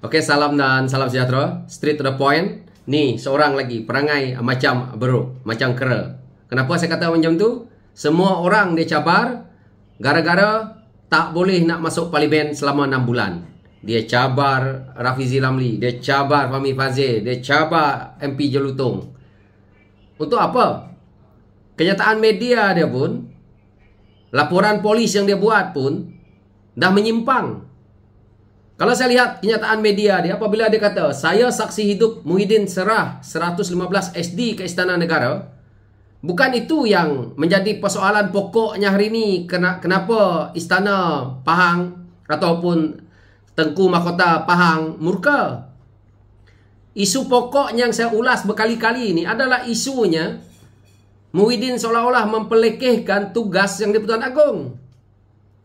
Okay, salam dan salam sejahtera. Street to the point. Ni seorang lagi perangai macam bro, macam kera. Kenapa saya kata macam tu? Semua orang dia cabar gara-gara tak boleh nak masuk parlimen selama 6 bulan. Dia cabar Rafizi Ramli, dia cabar Fahmi Fazil, dia cabar MP Jelutong. Untuk apa? Kenyataan media dia pun, laporan polis yang dia buat pun, dah menyimpang. Kalau saya lihat kenyataan media dia apabila dia kata saya saksi hidup Muhyiddin serah 115 SD ke Istana Negara bukan itu yang menjadi persoalan pokoknya hari ini kenapa Istana Pahang ataupun Tengku Mahkota Pahang murka isu pokoknya yang saya ulas berkali-kali ini adalah isunya Muhyiddin seolah-olah mempelekehkan tugas yang di Agong.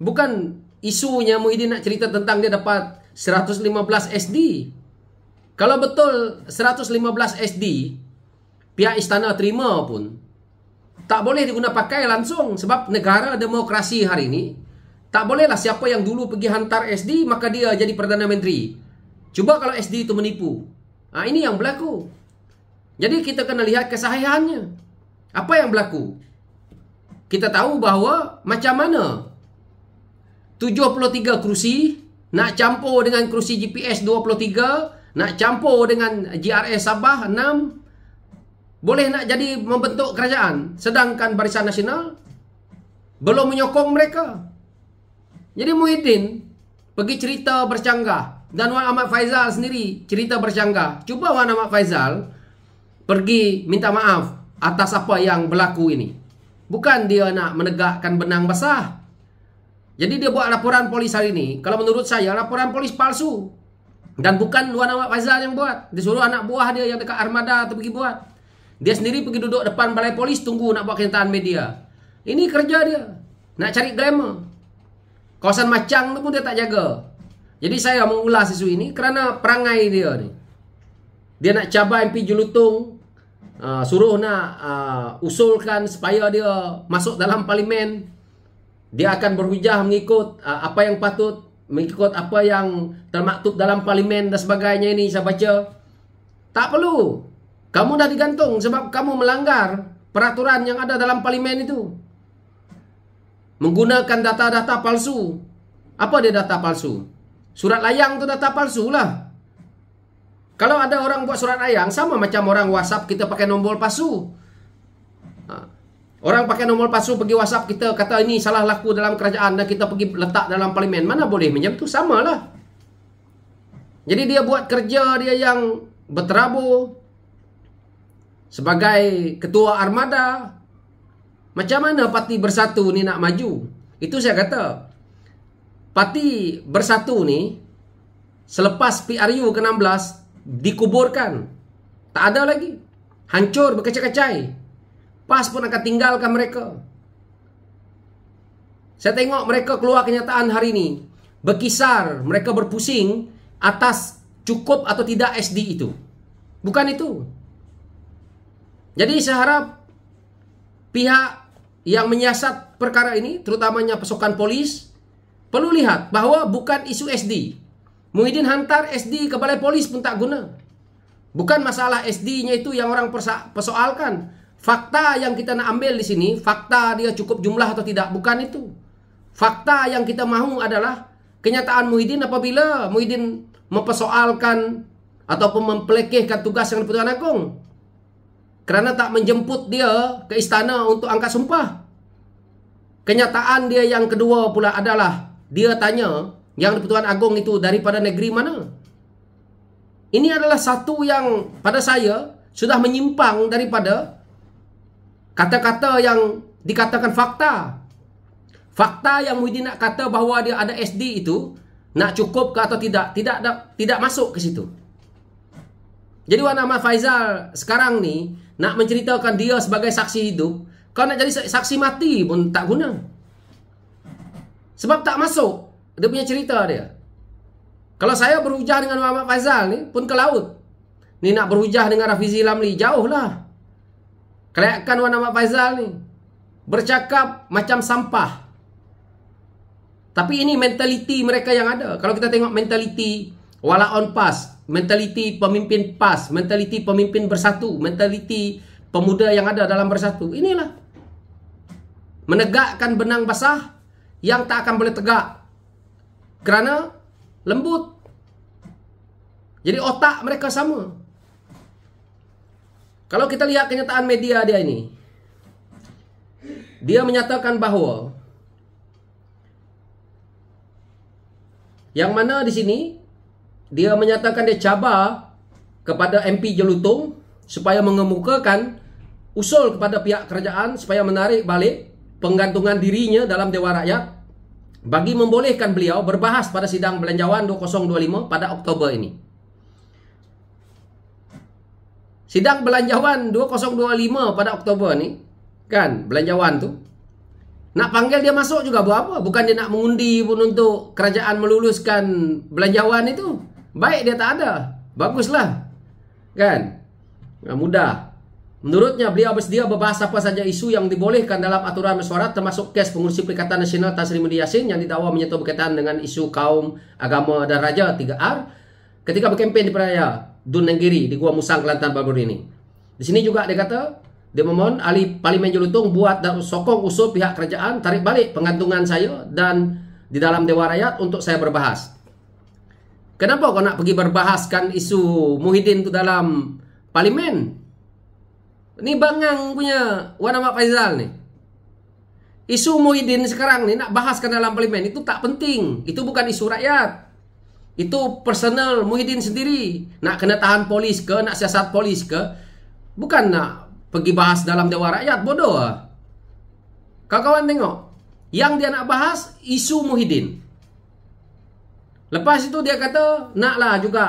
bukan isunya Muhyiddin nak cerita tentang dia dapat 115 SD. Kalau betul 115 SD, pihak istana terima pun, tak boleh diguna pakai langsung sebab negara demokrasi hari ini, tak bolehlah siapa yang dulu pergi hantar SD, maka dia jadi Perdana Menteri. Cuba kalau SD itu menipu. Ha, ini yang berlaku. Jadi kita kena lihat kesahihannya. Apa yang berlaku? Kita tahu bahawa macam mana 73 kerusi nak campur dengan kerusi GPS 23 Nak campur dengan GRS Sabah 6 Boleh nak jadi membentuk kerajaan Sedangkan Barisan Nasional Belum menyokong mereka Jadi Muhyiddin Pergi cerita bercanggah Dan Wan Ahmad Faizal sendiri cerita bercanggah Cuba Wan Ahmad Faizal Pergi minta maaf Atas apa yang berlaku ini Bukan dia nak menegakkan benang basah jadi dia buat laporan polis hari ini. Kalau menurut saya laporan polis palsu. Dan bukan Wan Awak Faizal yang buat. Disuruh anak buah dia yang dekat armada tu pergi buat. Dia sendiri pergi duduk depan balai polis tunggu nak buat kenyataan media. Ini kerja dia. Nak cari glamour. Kawasan macam tu pun dia tak jaga. Jadi saya mengulas isu ini kerana perangai dia ni. Dia nak cabar MP Julutung. Uh, suruh nak uh, usulkan supaya dia masuk dalam parlimen dia akan berhujah mengikut uh, apa yang patut mengikut apa yang termaktub dalam parlimen dan sebagainya ini saya baca tak perlu kamu dah digantung sebab kamu melanggar peraturan yang ada dalam parlimen itu menggunakan data-data palsu apa dia data palsu surat layang tu data palsu lah kalau ada orang buat surat layang sama macam orang whatsapp kita pakai nombor palsu Orang pakai nomor palsu pergi WhatsApp kita kata ini salah laku dalam kerajaan dan kita pergi letak dalam parlimen. Mana boleh macam tu? Samalah. Jadi dia buat kerja dia yang berterabur sebagai ketua armada. Macam mana parti bersatu ni nak maju? Itu saya kata. Parti bersatu ni selepas PRU ke-16 dikuburkan. Tak ada lagi. Hancur berkecai-kecai. Pas pun akan tinggalkan mereka. Saya tengok mereka keluar kenyataan hari ini. Berkisar, mereka berpusing atas cukup atau tidak SD itu. Bukan itu. Jadi saya harap pihak yang menyiasat perkara ini, terutamanya pasukan polis, perlu lihat bahawa bukan isu SD. Muhyiddin hantar SD ke balai polis pun tak guna. Bukan masalah SD-nya itu yang orang persoalkan. Fakta yang kita nak ambil di sini, fakta dia cukup jumlah atau tidak, bukan itu. Fakta yang kita mahu adalah kenyataan Muhyiddin apabila Muhyiddin mempersoalkan ataupun mempelekehkan tugas yang diputuskan Agong. Kerana tak menjemput dia ke istana untuk angkat sumpah. Kenyataan dia yang kedua pula adalah dia tanya yang diputuskan Agong itu daripada negeri mana. Ini adalah satu yang pada saya sudah menyimpang daripada kata-kata yang dikatakan fakta. Fakta yang Muhyiddin nak kata bahawa dia ada SD itu nak cukup ke atau tidak, tidak ada, tidak masuk ke situ. Jadi Wan Ahmad Faizal sekarang ni nak menceritakan dia sebagai saksi hidup, kau nak jadi saksi mati pun tak guna. Sebab tak masuk dia punya cerita dia. Kalau saya berhujah dengan Wan Muhammad Faizal ni pun ke laut. Ni nak berhujah dengan Rafizi Lamli jauhlah. Kelayakan Wan Ahmad Faizal ni Bercakap macam sampah Tapi ini mentaliti mereka yang ada Kalau kita tengok mentaliti Wala on pass Mentaliti pemimpin pas Mentaliti pemimpin bersatu Mentaliti pemuda yang ada dalam bersatu Inilah Menegakkan benang basah Yang tak akan boleh tegak Kerana lembut Jadi otak mereka sama kalau kita lihat kenyataan media dia ini, dia menyatakan bahawa yang mana di sini dia menyatakan dia cabar kepada MP Jelutong supaya mengemukakan usul kepada pihak kerajaan supaya menarik balik penggantungan dirinya dalam Dewan Rakyat bagi membolehkan beliau berbahas pada sidang Belanjawan 2025 pada Oktober ini. Sidang belanjawan 2025 pada Oktober ni Kan belanjawan tu Nak panggil dia masuk juga buat apa Bukan dia nak mengundi pun untuk kerajaan meluluskan belanjawan itu Baik dia tak ada Baguslah Kan ya, Mudah Menurutnya beliau bersedia berbahas apa saja isu yang dibolehkan dalam aturan mesyuarat termasuk kes pengurusi Perikatan Nasional Tasri Mudi Yassin yang didakwa menyentuh berkaitan dengan isu kaum agama dan raja 3R ketika berkempen di Peraya Dun Nenggiri di Gua Musang Kelantan Baru ini. Di sini juga dia kata dia memohon ahli Parlimen Jelutong buat dan sokong usul pihak kerajaan tarik balik pengantungan saya dan di dalam Dewan Rakyat untuk saya berbahas. Kenapa kau nak pergi berbahaskan isu Muhyiddin tu dalam Parlimen? Ni bangang punya Wan Ahmad Faizal ni. Isu Muhyiddin sekarang ni nak bahaskan dalam parlimen itu tak penting. Itu bukan isu rakyat. Itu personal Muhyiddin sendiri Nak kena tahan polis ke Nak siasat polis ke Bukan nak pergi bahas dalam Dewan Rakyat Bodoh lah Kawan-kawan tengok Yang dia nak bahas Isu Muhyiddin Lepas itu dia kata Naklah juga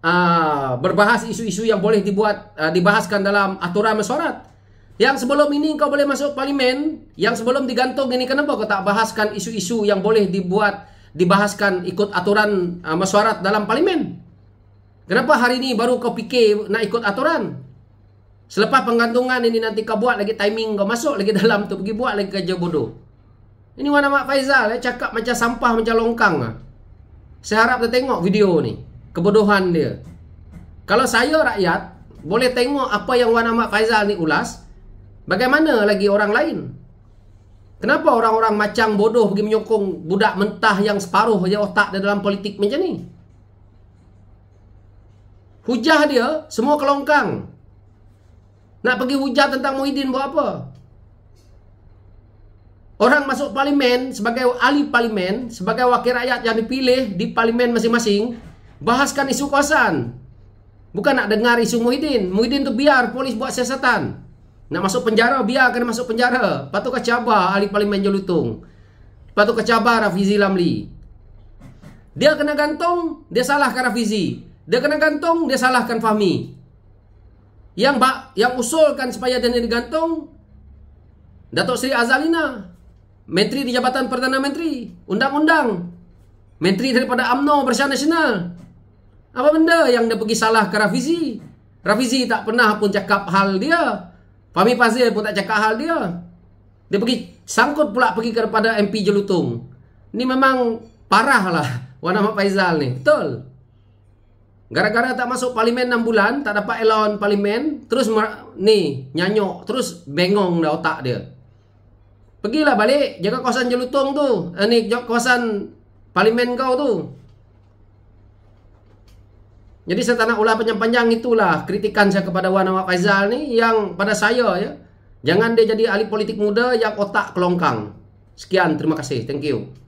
uh, Berbahas isu-isu yang boleh dibuat uh, Dibahaskan dalam aturan mesyuarat Yang sebelum ini kau boleh masuk parlimen Yang sebelum digantung ini Kenapa kau tak bahaskan isu-isu yang boleh dibuat Dibahaskan dibahaskan ikut aturan uh, mesyuarat dalam parlimen. Kenapa hari ini baru kau fikir nak ikut aturan? Selepas penggantungan ini nanti kau buat lagi timing kau masuk lagi dalam tu pergi buat lagi kerja bodoh. Ini mana Mak Faizal eh, cakap macam sampah macam longkang ah. Saya harap dia tengok video ni. Kebodohan dia. Kalau saya rakyat boleh tengok apa yang Wan Ahmad Faizal ni ulas, bagaimana lagi orang lain? Kenapa orang-orang macam bodoh pergi menyokong budak mentah yang separuh je otak dia dalam politik macam ni? Hujah dia semua kelongkang. Nak pergi hujah tentang Muhyiddin buat apa? Orang masuk parlimen sebagai ahli parlimen, sebagai wakil rakyat yang dipilih di parlimen masing-masing, bahaskan isu kawasan. Bukan nak dengar isu Muhyiddin. Muhyiddin tu biar polis buat siasatan. Nak masuk penjara biar kena masuk penjara. Patut ke cabar ahli parlimen Jolutong. Patut ke cabar Rafizi Lamli. Dia kena gantung, dia salahkan Rafizi. Dia kena gantung, dia salahkan Fahmi. Yang bak, yang usulkan supaya dia digantung Datuk Seri Azalina, Menteri di Jabatan Perdana Menteri, undang-undang Menteri daripada AMNO Bersihan Nasional. Apa benda yang dia pergi salah ke Rafizi? Rafizi tak pernah pun cakap hal dia. Fahmi Fazil pun tak cakap hal dia. Dia pergi sangkut pula pergi kepada MP Jelutong. Ni memang parah lah Wan Ahmad Faizal ni. Betul. Gara-gara tak masuk parlimen 6 bulan, tak dapat elon parlimen, terus ni nyanyok, terus bengong dah otak dia. Pergilah balik jaga kawasan Jelutong tu. Eh, ni kawasan parlimen kau tu. Jadi saya tak nak ulang panjang-panjang itulah kritikan saya kepada Wan Awak Faizal ni yang pada saya ya. Jangan dia jadi ahli politik muda yang otak kelongkang. Sekian, terima kasih. Thank you.